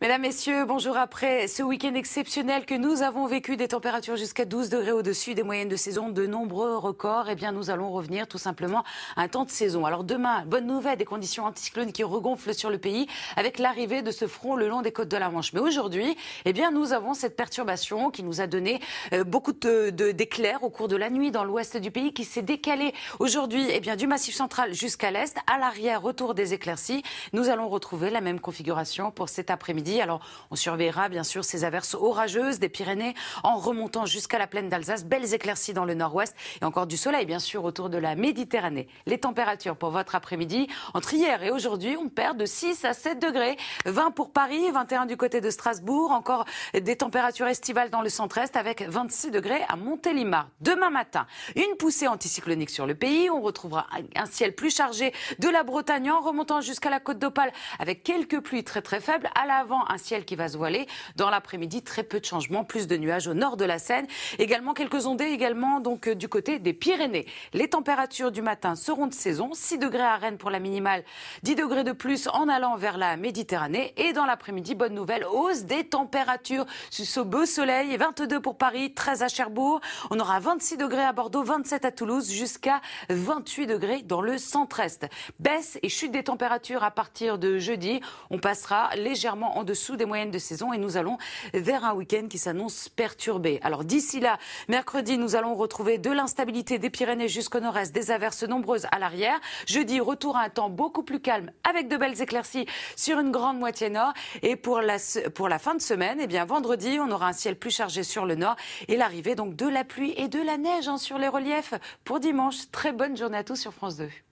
Mesdames, Messieurs, bonjour. Après ce week-end exceptionnel que nous avons vécu, des températures jusqu'à 12 degrés au-dessus des moyennes de saison, de nombreux records, eh bien, nous allons revenir tout simplement à un temps de saison. Alors demain, bonne nouvelle, des conditions anticyclones qui regonflent sur le pays avec l'arrivée de ce front le long des côtes de la Manche. Mais aujourd'hui, eh bien, nous avons cette perturbation qui nous a donné euh, beaucoup d'éclairs au cours de la nuit dans l'ouest du pays qui s'est décalé aujourd'hui, eh bien, du massif central jusqu'à l'est. À l'arrière, retour des éclaircies. Nous allons retrouver la même configuration pour cet après-midi alors, on surveillera bien sûr ces averses orageuses des Pyrénées en remontant jusqu'à la plaine d'Alsace. Belles éclaircies dans le nord-ouest et encore du soleil, bien sûr, autour de la Méditerranée. Les températures pour votre après-midi, entre hier et aujourd'hui, on perd de 6 à 7 degrés. 20 pour Paris, 21 du côté de Strasbourg, encore des températures estivales dans le centre-est avec 26 degrés à Montélimar. Demain matin, une poussée anticyclonique sur le pays. On retrouvera un ciel plus chargé de la Bretagne en remontant jusqu'à la côte d'Opale avec quelques pluies très très faibles à l'avant un ciel qui va se voiler. Dans l'après-midi, très peu de changements, plus de nuages au nord de la Seine. Également quelques ondées également donc euh, du côté des Pyrénées. Les températures du matin seront de saison, 6 degrés à Rennes pour la minimale, 10 degrés de plus en allant vers la Méditerranée et dans l'après-midi, bonne nouvelle, hausse des températures sous ce beau soleil, 22 pour Paris, 13 à Cherbourg, on aura 26 degrés à Bordeaux, 27 à Toulouse jusqu'à 28 degrés dans le centre-est. Baisse et chute des températures à partir de jeudi, on passera légèrement en dessous des moyennes de saison et nous allons vers un week-end qui s'annonce perturbé. Alors d'ici là, mercredi, nous allons retrouver de l'instabilité des Pyrénées jusqu'au nord-est, des averses nombreuses à l'arrière. Jeudi, retour à un temps beaucoup plus calme avec de belles éclaircies sur une grande moitié nord. Et pour la, fin de semaine, eh bien, vendredi, on aura un ciel plus chargé sur le nord et l'arrivée donc de la pluie et de la neige hein, sur les reliefs. Pour dimanche, très bonne journée à tous sur France 2.